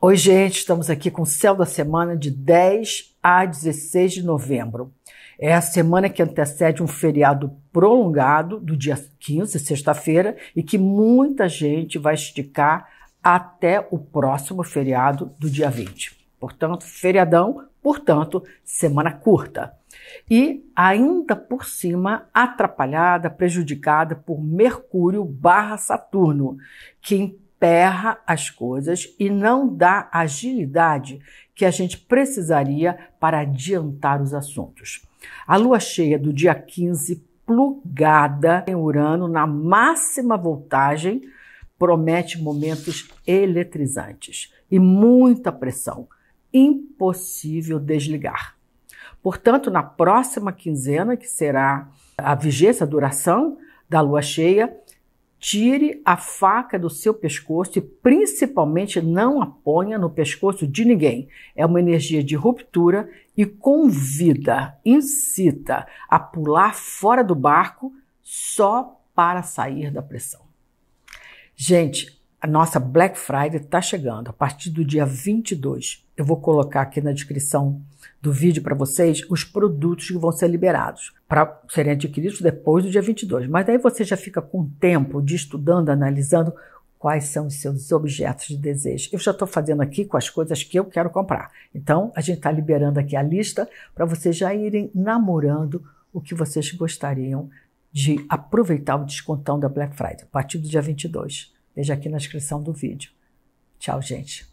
Oi, gente, estamos aqui com o céu da semana de 10 a 16 de novembro. É a semana que antecede um feriado prolongado do dia 15, sexta-feira, e que muita gente vai esticar até o próximo feriado do dia 20. Portanto, feriadão, portanto, semana curta. E ainda por cima atrapalhada, prejudicada por Mercúrio barra Saturno, que emperra as coisas e não dá a agilidade que a gente precisaria para adiantar os assuntos. A lua cheia do dia 15, plugada em Urano, na máxima voltagem, promete momentos eletrizantes e muita pressão, impossível desligar. Portanto, na próxima quinzena, que será a vigésima duração da lua cheia, Tire a faca do seu pescoço e principalmente não a ponha no pescoço de ninguém. É uma energia de ruptura e convida, incita a pular fora do barco só para sair da pressão. Gente, a nossa Black Friday está chegando a partir do dia 22. Eu vou colocar aqui na descrição do vídeo para vocês os produtos que vão ser liberados para serem adquiridos depois do dia 22. Mas daí você já fica com tempo de estudando, analisando quais são os seus objetos de desejo. Eu já estou fazendo aqui com as coisas que eu quero comprar. Então, a gente está liberando aqui a lista para vocês já irem namorando o que vocês gostariam de aproveitar o descontão da Black Friday, a partir do dia 22. Veja aqui na descrição do vídeo. Tchau, gente.